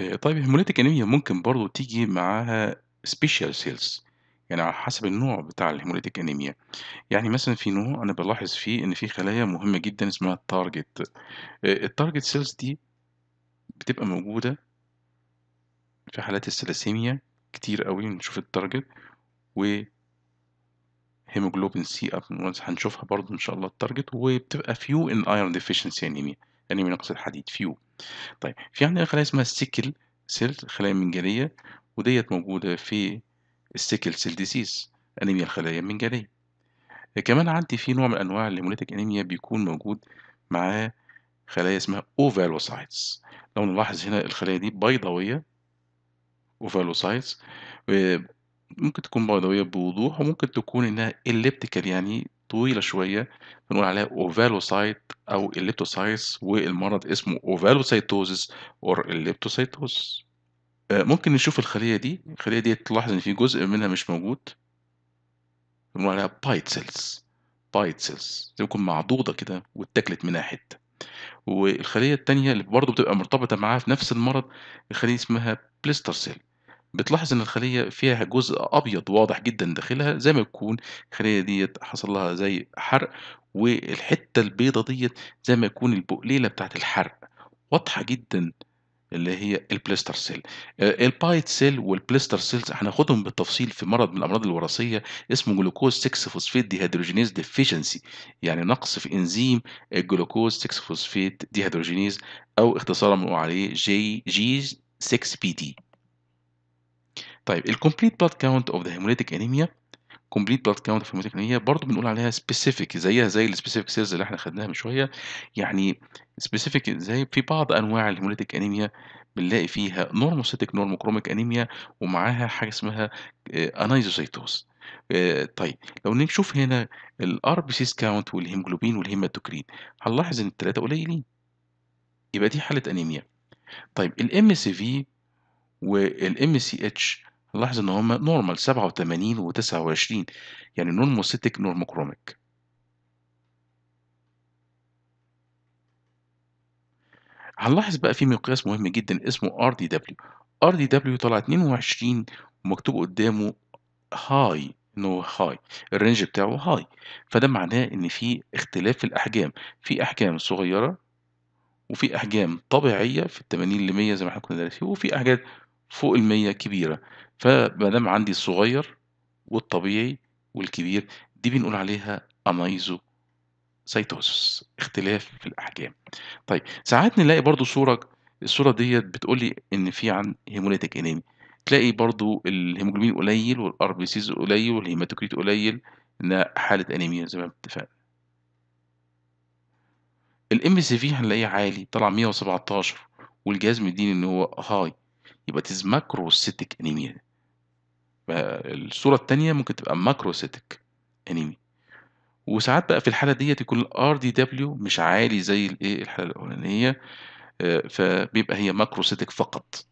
آه، طيب هرمونات انيميا ممكن برضه تيجي معاها سبيشال سيلز يعني على حسب النوع بتاع الهيموليتيك انيميا يعني مثلًا في نوع أنا بلاحظ فيه إن في خلايا مهمة جدًا اسمها التارجت التارجت سيلز دي بتبقى موجودة في حالات السلاسيميا كتير أوي بنشوف التارجت و hemoglobin C هنشوفها برضه إن شاء الله التارجت وبتبقى فيو ان iron deficiency انيميا لأني يعني من نقص الحديد فيو طيب في عندنا خلايا اسمها سيكل سيل خلايا منجلية وديت موجودة في السيكل سيل ديزيز أنيميا الخلايا المنجلية كمان عندي في نوع من أنواع الهيموليتيك أنيميا بيكون موجود معاه خلايا اسمها اوفالوسايتس لو نلاحظ هنا الخلايا دي بيضاوية اوفالوسايتس آه، ممكن تكون بيضاوية بوضوح وممكن تكون إنها إليبتيكال يعني طويلة شوية بنقول عليها اوفالوسايت أو الليبتوسايتس والمرض اسمه اوفالوسايتوزيس أور الليبتوسايتوز ممكن نشوف الخلية دي الخلية دي تلاحظ إن في جزء منها مش موجود بنقول عليها بايت سيلز بايت سيلز تكون معضوضة كده واتاكلت منها حتة والخلية التانية اللي برضه بتبقى مرتبطة معاها في نفس المرض الخلية اسمها بليستر سيل بتلاحظ إن الخلية فيها جزء أبيض واضح جدًا داخلها، زي ما تكون الخلية ديت حصل لها زي حرق، والحتّة البيضة ديت زي ما يكون البقليلة بتاعت الحرق، واضحة جدًا اللي هي البليستر سيل. البايت سيل والبليستر سيلز هناخدهم بالتفصيل في مرض من الأمراض الوراثية اسمه جلوكوز 6 فوسفيت Dehydrogenase ديفيشنسي يعني نقص في إنزيم الجلوكوز 6 فوسفيت ديهيدروجينيز أو اختصارًا بنقول عليه جي جي 6 دي طيب complete blood count اوف ذا هيموليتيك انيميا complete blood count اوف هيموليتيك انيميا برضه بنقول عليها سبيسيفيك زيها زي السبيسيفيك سيلز اللي احنا خدناها من شويه يعني سبيسيفيك زي في بعض انواع الهيموليتيك انيميا بنلاقي فيها نورموسيتيك نورموكروميك انيميا ومعاها حاجه اسمها انايزوسيتوز آه، آه، طيب لو نشوف هنا ال بي count والهيموجلوبين والهيماتوكرين هنلاحظ ان الثلاثه قليلين يبقى دي حاله انيميا طيب ال MCV وال MCH هنلاحظ إن هما نورمال 87 و 29 يعني نورموسيتك نورموكروميك هنلاحظ بقى في مقياس مهم جدا اسمه ار ار دي دبليو دي دبليو طلع 22 ومكتوب قدامه هاي انه هاي الرينج بتاعه هاي فده معناه ان في اختلاف في الاحجام في احجام صغيره وفي احجام طبيعيه في ال 80 ل 100 زي ما احنا كنا دارسين وفي احجام فوق ال100 كبيرة، فما دام عندي الصغير والطبيعي والكبير دي بنقول عليها سيتوسس اختلاف في الأحجام. طيب ساعات نلاقي برضو صورة الصورة ديت بتقول لي إن في عن هيموليتك إنيمي تلاقي برضو الهيموجلوبين قليل والار بي سيز قليل والهيماتوكريت قليل إنها حالة أنيميا زي ما اتفقنا. الام سي في هنلاقيه عالي طالع 117 والجهاز مديني إن هو هاي يبقى تيز ماكروسيتك انيميا الصورة التانية ممكن تبقى ماكروسيتك انيميا وساعات بقى في الحالة ديت يكون الار دي دبليو مش عالي زي الايه الحالة الأولانية آه، فبيبقى هي ماكروسيتك فقط